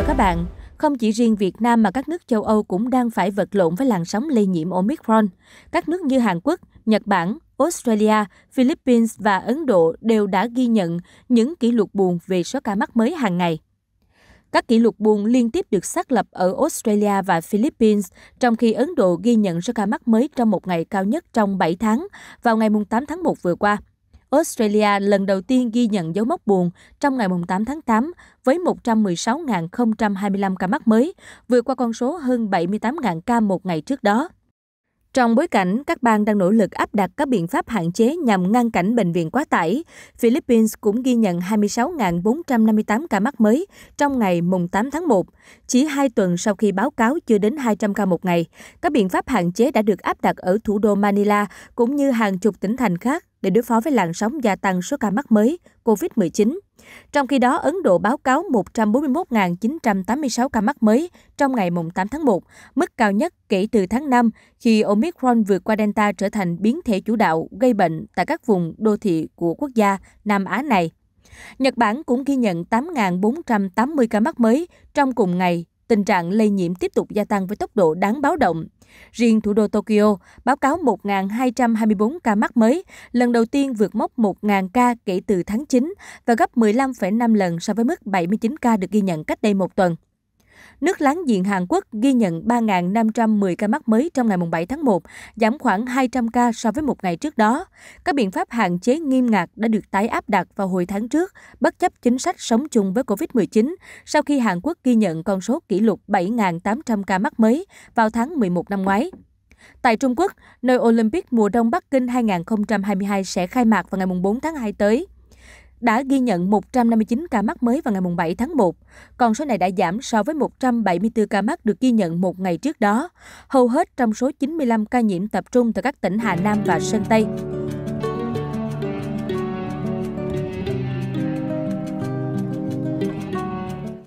và các bạn, không chỉ riêng Việt Nam mà các nước châu Âu cũng đang phải vật lộn với làn sóng lây nhiễm Omicron. Các nước như Hàn Quốc, Nhật Bản, Australia, Philippines và Ấn Độ đều đã ghi nhận những kỷ lục buồn về số ca mắc mới hàng ngày. Các kỷ lục buồn liên tiếp được xác lập ở Australia và Philippines, trong khi Ấn Độ ghi nhận số ca mắc mới trong một ngày cao nhất trong 7 tháng vào ngày 8 tháng 1 vừa qua – Australia lần đầu tiên ghi nhận dấu mốc buồn trong ngày 8 tháng 8 với 116.025 ca mắc mới, vượt qua con số hơn 78.000 ca một ngày trước đó. Trong bối cảnh các bang đang nỗ lực áp đặt các biện pháp hạn chế nhằm ngăn cảnh bệnh viện quá tải, Philippines cũng ghi nhận 26.458 ca mắc mới trong ngày 8 tháng 1. Chỉ hai tuần sau khi báo cáo chưa đến 200 ca một ngày, các biện pháp hạn chế đã được áp đặt ở thủ đô Manila cũng như hàng chục tỉnh thành khác để đối phó với làn sóng gia tăng số ca mắc mới COVID-19. Trong khi đó, Ấn Độ báo cáo 141.986 ca mắc mới trong ngày 8 tháng 1, mức cao nhất kể từ tháng 5 khi Omicron vượt qua Delta trở thành biến thể chủ đạo gây bệnh tại các vùng đô thị của quốc gia Nam Á này. Nhật Bản cũng ghi nhận 8.480 ca mắc mới trong cùng ngày tình trạng lây nhiễm tiếp tục gia tăng với tốc độ đáng báo động. Riêng thủ đô Tokyo báo cáo 1.224 ca mắc mới, lần đầu tiên vượt mốc 1.000 ca kể từ tháng 9 và gấp 15,5 lần so với mức 79 ca được ghi nhận cách đây một tuần. Nước láng giềng Hàn Quốc ghi nhận 3.510 ca mắc mới trong ngày 7 tháng 1, giảm khoảng 200 ca so với một ngày trước đó. Các biện pháp hạn chế nghiêm ngặt đã được tái áp đặt vào hồi tháng trước, bất chấp chính sách sống chung với COVID-19, sau khi Hàn Quốc ghi nhận con số kỷ lục 7.800 ca mắc mới vào tháng 11 năm ngoái. Tại Trung Quốc, nơi Olympic mùa đông Bắc Kinh 2022 sẽ khai mạc vào ngày 4 tháng 2 tới đã ghi nhận 159 ca mắc mới vào ngày 7 tháng 1. con số này đã giảm so với 174 ca mắc được ghi nhận một ngày trước đó. Hầu hết trong số 95 ca nhiễm tập trung tại các tỉnh Hà Nam và Sơn Tây.